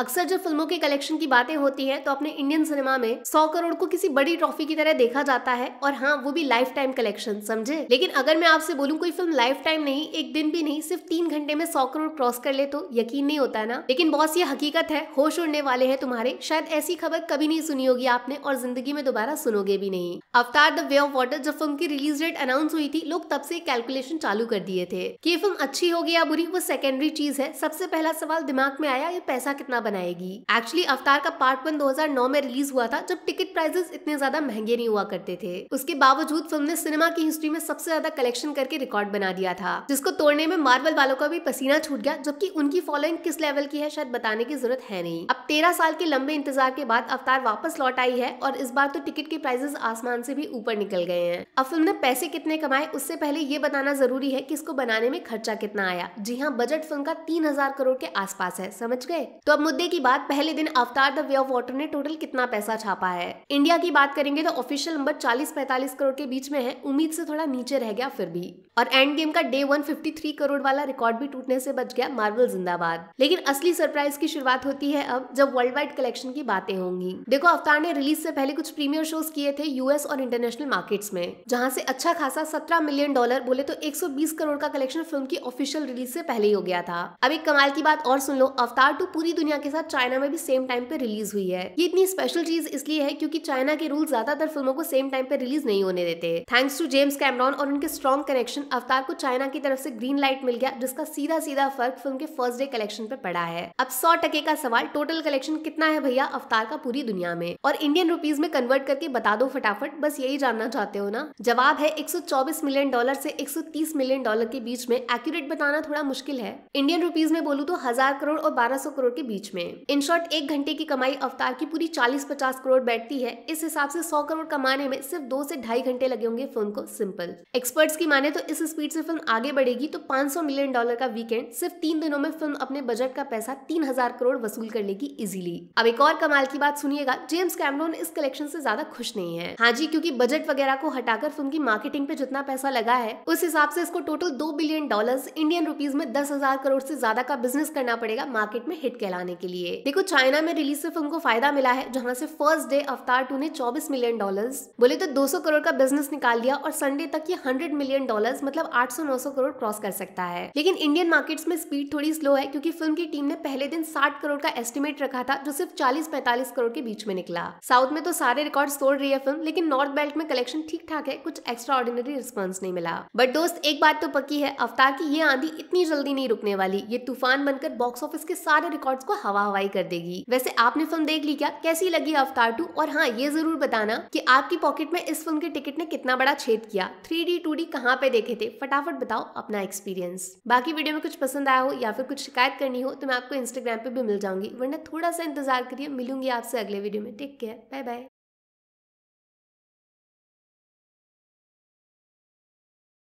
अक्सर जब फिल्मों के कलेक्शन की बातें होती है तो अपने इंडियन सिनेमा में सौ करोड़ को किसी बड़ी ट्रॉफी की तरह देखा जाता है और हाँ वो भी लाइफ टाइम कलेक्शन समझे लेकिन अगर मैं आपसे बोलूँ कोई फिल्म लाइफ टाइम नहीं एक दिन भी नहीं सिर्फ तीन घंटे में सौ करोड़ क्रॉस कर ले तो यकीन नहीं होता ना लेकिन बॉस ये हकीकत है होश उड़ने वाले हैं तुम्हारे शायद ऐसी खबर कभी नहीं सुनी होगी आपने और जिंदगी में दोबारा सुनोगे भी नहीं Avatar the way of water जब फिल्म की रिलीज डेट अनाउंस हुई थी लोग तब से कैलकुलेशन चालू कर दिए थे कि ये फिल्म अच्छी होगी या बुरी वो सेकेंडरी चीज है सबसे पहला सवाल दिमाग में आया ये पैसा कितना बनाएगी एक्चुअली अवतार का पार्ट वन 2009 में रिलीज हुआ था जब टिकट प्राइजेस इतने ज्यादा महंगे नहीं हुआ करते थे उसके बावजूद फिल्म ने सिनेमा की हिस्ट्री में सबसे ज्यादा कलेक्शन करके रिकॉर्ड बना दिया था जिसको तोड़ने में मार्वल वालों का भी पसीना छूट गया जबकि उनकी फॉलोइंग किस लेवल की है शायद बताने की जरूरत है नहीं अब तेरह साल के लंबे इंतजार के बाद अवतार वापस लौट आई है और इस बार तो टिकट के प्राइजेस आसमान से भी ऊपर निकल गए हैं अब फिल्म ने पैसे कितने कमाए उससे पहले ये बताना जरूरी है कि इसको बनाने में खर्चा कितना आया जी हाँ बजट फिल्म का तीन हजार करोड़ के आसपास है समझ गए तो अब मुद्दे सौदे की बात पहले दिन Avatar the way of water ने टोटल कितना पैसा छापा है इंडिया की बात करेंगे तो ऑफिशियल नंबर 40-45 करोड़ के बीच में है उम्मीद से थोड़ा नीचे रह गया फिर भी और एंड गेम का डे 153 करोड़ वाला रिकॉर्ड भी टूटने से बच गया मार्वल जिंदाबाद लेकिन असली सरप्राइज की शुरुआत होती है अब जब वर्ल्ड वाइड कलेक्शन की बातें होंगी देखो अवतार ने रिलीज से पहले कुछ प्रीमियर शोज किए थे यूएस और इंटरनेशनल मार्केट्स में जहाँ से अच्छा खासा सत्रह मिलियन डॉलर बोले तो 120 करोड़ का कलेक्शन फिल्म की ऑफिशियल रिलीज से पहले ही हो गया था अब एक कमाल की बात और सुन लो अवतार टू पूरी दुनिया के साथ चाइना में भी सेम टाइम पे रिलीज हुई है ये इतनी स्पेशल चीज इसलिए है क्योंकि चाइना के रूल ज्यादातर फिल्मों को सेम टाइम पे रिलीज नहीं होने देते थैंक्स टू जेम्स कैमरॉन और उनके स्ट्रॉन्ग कनेक्शन अवतार को चाइना की तरफ से ग्रीन लाइट मिल गया जिसका सीधा सीधा फर्क फिल्म के फर्स्ट डे कलेक्शन पे पड़ा है अब सौ टके का सवाल टोटल कलेक्शन कितना है भैया अवतार का पूरी दुनिया में और इंडियन रुपीज में कन्वर्ट करके बता दो फटाफट बस यही जानना चाहते हो ना जवाब है 124 मिलियन डॉलर से 130 मिलियन डॉलर के बीच में एक्यूरेट बताना थोड़ा मुश्किल है इंडियन रुपीज में बोलूँ तो हजार करोड़ और 1200 करोड़ के बीच में इन शॉर्ट एक घंटे की कमाई अवतार की पूरी चालीस पचास करोड़ बैठती है इस हिसाब से सौ करोड़ कमाने में सिर्फ दो से ढाई घंटे लगे होंगे फिल्म को सिंपल एक्सपर्ट्स की माने तो इस स्पीड से फिल्म आगे बढ़ेगी तो 500 मिलियन डॉलर का वीकेंड सिर्फ तीन दिनों में फिल्म अपने बजट का पैसा तीन हजार करोड़ वसूल कर लेगी इजिली अब एक और कमाल की बात सुनिएगा जेम्स कैमरोन इस कलेक्शन ऐसी ज्यादा खुश नहीं है हाँ जी क्यूँकी बजट वगैरह को हटाकर फिल्म की मार्केटिंग पे जितना पैसा लगा है उस हिसाब से इसको टोटल दो बिलियन डॉलर इंडियन रुपीज में दस हजार करोड़ ऐसी ज्यादा का बिजनेस करना पड़ेगा मार्केट में हिट कहलाने के लिए देखो चाइना में रिलीज से फिल्म को फायदा मिला है जहाँ से फर्स्ट डे अवतार टू ने चौबीस मिलियन डॉलर बोले तो 200 करोड़ का बिजनेस निकाल लिया और संडे तक ये 100 मिलियन डॉलर मतलब 800-900 करोड़ क्रॉस कर सकता है लेकिन इंडियन मार्केट्स में स्पीड थोड़ी स्लो है क्योंकि फिल्म की टीम ने पहले दिन साठ करोड़ का एस्टिमेट रखा था जो सिर्फ चालीस पैंतालीस करोड़ के बीच में निकला साउथ में तो सारे रिकॉर्ड तोड़ रही है फिल्म लेकिन नॉर्थ बेल्ट में कलेक्शन ठीक ठाक है कुछ एक्स्ट्रा ऑर्डिनरी रिस्पॉन्स नहीं मिला बट दोस्त एक बात तो पक्की है अवतार की ये आंधी इतनी जल्दी नहीं रुकने वाली ये तूफान बनकर बॉक्स ऑफिस के सारे रिकॉर्ड को हवा हवाई कर देगी वैसे आपने फिल्म देख ली क्या कैसी लगी अवतार टू और हाँ ये जरूर बताना कि आपकी पॉकेट में इस फिल्म के टिकट ने कितना बड़ा छेद किया थ्री डी टू डी कहाँ पे देखे थे फटाफट बताओ अपना एक्सपीरियंस बाकी वीडियो में कुछ पसंद आया हो या फिर कुछ शिकायत करनी हो तो मैं आपको इंस्टाग्राम पे भी मिल जाऊंगी वरना थोड़ा सा इंतजार करिए मिलूंगी आपसे अगले वीडियो में टेक केयर बाय बाय